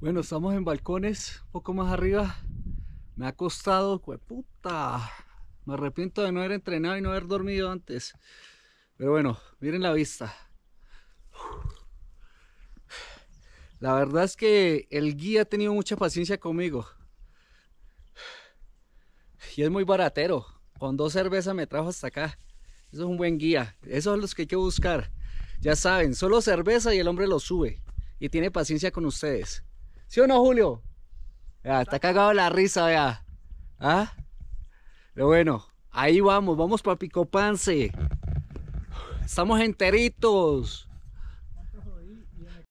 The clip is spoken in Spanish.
Bueno, estamos en balcones, un poco más arriba. Me ha costado, puta. Me arrepiento de no haber entrenado y no haber dormido antes. Pero bueno, miren la vista. La verdad es que el guía ha tenido mucha paciencia conmigo. Y es muy baratero. Con dos cervezas me trajo hasta acá. Eso es un buen guía. Esos son los que hay que buscar. Ya saben, solo cerveza y el hombre lo sube. Y tiene paciencia con ustedes. ¿Sí o no, Julio? Ya, está cagado la risa, ya. ¿Ah? Pero bueno, ahí vamos, vamos para Picopance. Estamos enteritos.